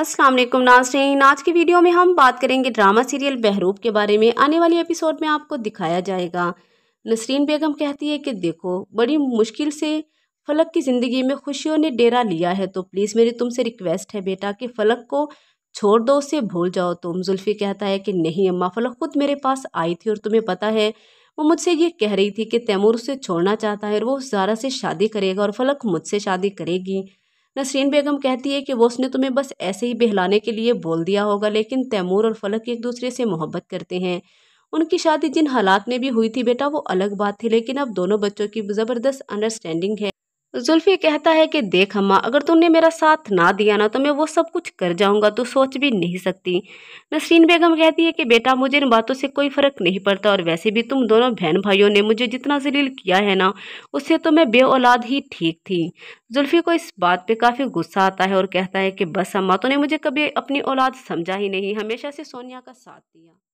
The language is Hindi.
अस्सलाम वालेकुम नाजरीन आज की वीडियो में हम बात करेंगे ड्रामा सीरियल बहरूप के बारे में आने वाले एपिसोड में आपको दिखाया जाएगा नसरीन बेगम कहती है कि देखो बड़ी मुश्किल से फलक की ज़िंदगी में खुशियों ने डेरा लिया है तो प्लीज़ मेरी तुमसे रिक्वेस्ट है बेटा कि फ़लक को छोड़ दो उसे भूल जाओ तुम जुल्फ़ी कहता है कि नहीं अम्मा फलक खुद मेरे पास आई थी और तुम्हें पता है वो मुझसे ये कह रही थी कि तैमूर उसे छोड़ना चाहता है और वो जारा से शादी करेगा और फलक मुझसे शादी करेगी नसरीन बेगम कहती है कि वो उसने तुम्हें बस ऐसे ही बहलाने के लिए बोल दिया होगा लेकिन तैमूर और फलक एक दूसरे से मोहब्बत करते हैं उनकी शादी जिन हालात में भी हुई थी बेटा वो अलग बात थी लेकिन अब दोनों बच्चों की ज़बरदस्त अंडरस्टैंडिंग है जुल्फी कहता है कि देख अम्मा अगर तुमने मेरा साथ ना दिया ना तो मैं वो सब कुछ कर जाऊंगा तो सोच भी नहीं सकती नसरीन बेगम कहती है कि बेटा मुझे इन बातों से कोई फ़र्क नहीं पड़ता और वैसे भी तुम दोनों बहन भाइयों ने मुझे जितना जलील किया है ना उससे तो मैं बे औलाद ही ठीक थी जुल्फी को इस बात पर काफ़ी गुस्सा आता है और कहता है कि बस अम्मा तो ने मुझे कभी अपनी औलाद समझा ही नहीं हमेशा से सोनिया का साथ दिया